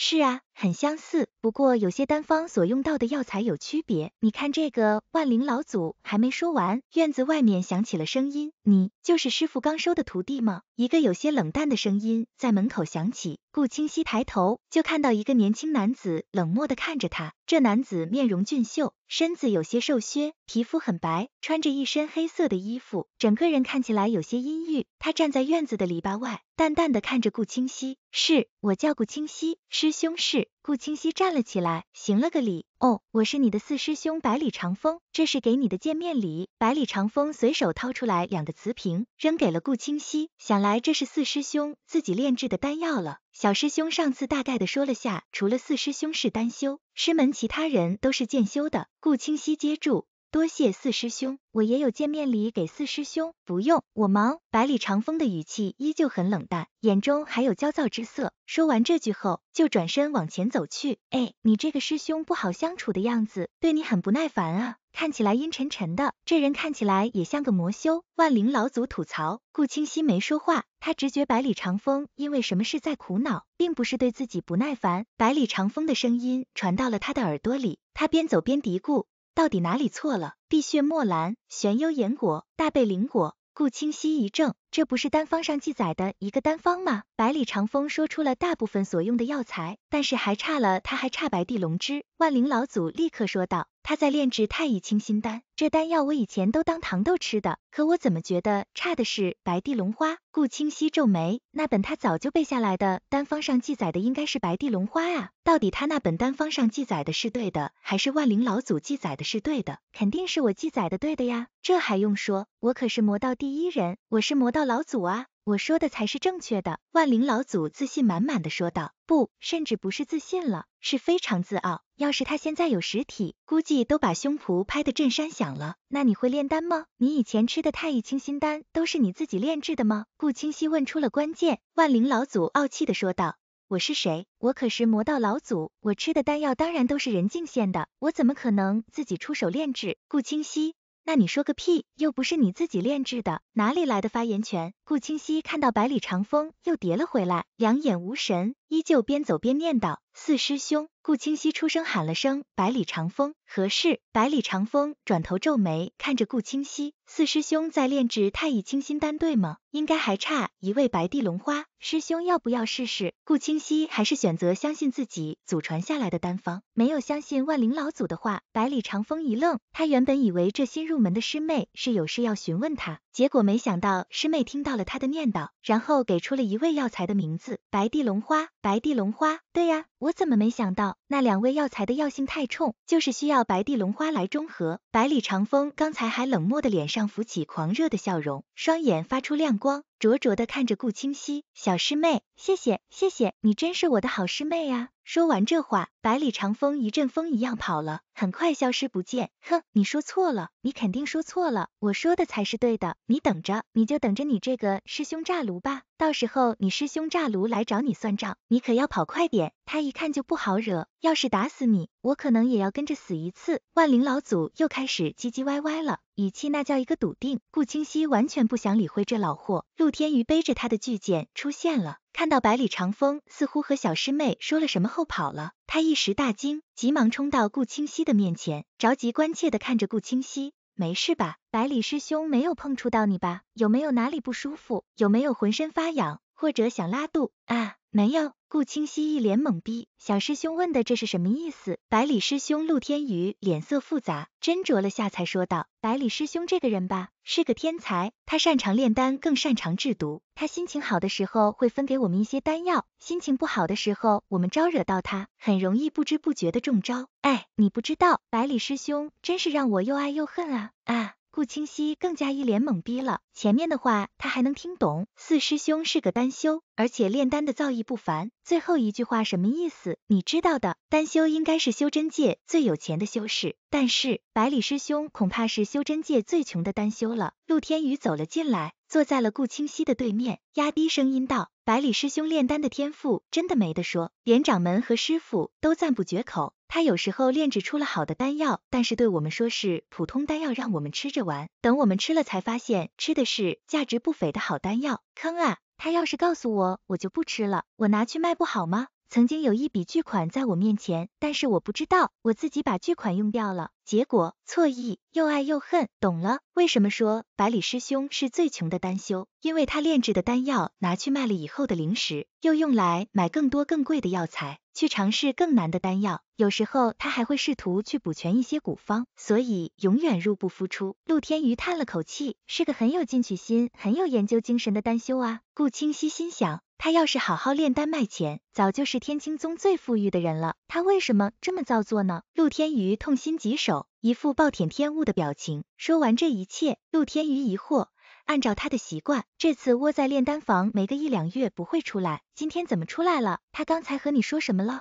是啊，很相似，不过有些单方所用到的药材有区别。你看这个万灵老祖还没说完，院子外面响起了声音，你就是师傅刚收的徒弟吗？一个有些冷淡的声音在门口响起，顾清溪抬头就看到一个年轻男子冷漠地看着他。这男子面容俊秀，身子有些瘦削，皮肤很白，穿着一身黑色的衣服，整个人看起来有些阴郁。他站在院子的篱笆外，淡淡的看着顾清溪。是我叫顾清溪，师兄是。顾清溪站了起来，行了个礼。哦，我是你的四师兄百里长风，这是给你的见面礼。百里长风随手掏出来两个瓷瓶，扔给了顾清溪。想来这是四师兄自己炼制的丹药了。小师兄上次大概的说了下，除了四师兄是丹修。师门其他人都是渐修的，顾清晰接住，多谢四师兄，我也有见面礼给四师兄，不用，我忙。百里长风的语气依旧很冷淡，眼中还有焦躁之色。说完这句后，就转身往前走去。哎，你这个师兄不好相处的样子，对你很不耐烦啊。看起来阴沉沉的，这人看起来也像个魔修。万灵老祖吐槽，顾清溪没说话，他直觉百里长风因为什么事在苦恼，并不是对自己不耐烦。百里长风的声音传到了他的耳朵里，他边走边嘀咕，到底哪里错了？碧血墨兰、玄幽岩果、大贝灵果。顾清溪一怔。这不是丹方上记载的一个丹方吗？百里长风说出了大部分所用的药材，但是还差了，他还差白帝龙之。万灵老祖立刻说道，他在炼制太乙清心丹，这丹药我以前都当糖豆吃的，可我怎么觉得差的是白帝龙花？顾清溪皱眉，那本他早就背下来的丹方上记载的应该是白帝龙花啊，到底他那本丹方上记载的是对的，还是万灵老祖记载的是对的？肯定是我记载的对的呀，这还用说？我可是魔道第一人，我是魔道。道老祖啊，我说的才是正确的。万灵老祖自信满满的说道，不，甚至不是自信了，是非常自傲。要是他现在有实体，估计都把胸脯拍得震山响了。那你会炼丹吗？你以前吃的太乙清心丹，都是你自己炼制的吗？顾清溪问出了关键。万灵老祖傲气的说道，我是谁？我可是魔道老祖，我吃的丹药当然都是人境现的，我怎么可能自己出手炼制？顾清溪。那你说个屁，又不是你自己炼制的，哪里来的发言权？顾清溪看到百里长风又叠了回来，两眼无神，依旧边走边念叨。四师兄，顾清溪出声喊了声，百里长风，何事？百里长风转头皱眉看着顾清溪，四师兄在炼制太乙清心丹对吗？应该还差一味白地龙花，师兄要不要试试？顾清溪还是选择相信自己祖传下来的丹方，没有相信万灵老祖的话。百里长风一愣，他原本以为这新入门的师妹是有事要询问他，结果没想到师妹听到了他的念叨，然后给出了一味药材的名字，白地龙花。白地龙花，对呀。我怎么没想到？那两位药材的药性太冲，就是需要白地龙花来中和。百里长风刚才还冷漠的脸上浮起狂热的笑容，双眼发出亮光，灼灼的看着顾清溪。小师妹，谢谢，谢谢你真是我的好师妹啊！说完这话，百里长风一阵风一样跑了，很快消失不见。哼，你说错了，你肯定说错了，我说的才是对的。你等着，你就等着你这个师兄炸炉吧，到时候你师兄炸炉来找你算账，你可要跑快点，他一看就不好惹。要是打死你，我可能也要跟着死一次。万灵老祖又开始唧唧歪歪了，语气那叫一个笃定。顾清溪完全不想理会这老货。陆天宇背着他的巨剑出现了，看到百里长风似乎和小师妹说了什么后跑了，他一时大惊，急忙冲到顾清溪的面前，着急关切的看着顾清溪：“没事吧？百里师兄没有碰触到你吧？有没有哪里不舒服？有没有浑身发痒，或者想拉肚？”啊！没有，顾清溪一脸懵逼，小师兄问的这是什么意思？百里师兄陆天宇脸色复杂，斟酌了下才说道，百里师兄这个人吧，是个天才，他擅长炼丹，更擅长制毒，他心情好的时候会分给我们一些丹药，心情不好的时候，我们招惹到他，很容易不知不觉的中招，哎，你不知道，百里师兄真是让我又爱又恨啊啊！顾清溪更加一脸懵逼了，前面的话他还能听懂，四师兄是个丹修，而且炼丹的造诣不凡。最后一句话什么意思？你知道的，丹修应该是修真界最有钱的修士，但是百里师兄恐怕是修真界最穷的丹修了。陆天宇走了进来，坐在了顾清溪的对面，压低声音道：“百里师兄炼丹的天赋真的没得说，连掌门和师傅都赞不绝口。”他有时候炼制出了好的丹药，但是对我们说是普通丹药，让我们吃着玩。等我们吃了才发现，吃的是价值不菲的好丹药，坑啊！他要是告诉我，我就不吃了，我拿去卖不好吗？曾经有一笔巨款在我面前，但是我不知道，我自己把巨款用掉了，结果错意，又爱又恨，懂了？为什么说百里师兄是最穷的丹修？因为他炼制的丹药拿去卖了以后的灵石，又用来买更多更贵的药材，去尝试更难的丹药，有时候他还会试图去补全一些古方，所以永远入不敷出。陆天宇叹了口气，是个很有进取心、很有研究精神的丹修啊。顾清溪心想。他要是好好炼丹卖钱，早就是天青宗最富裕的人了。他为什么这么造作呢？陆天宇痛心疾首，一副暴殄天物的表情。说完这一切，陆天宇疑惑，按照他的习惯，这次窝在炼丹房没个一两月不会出来，今天怎么出来了？他刚才和你说什么了？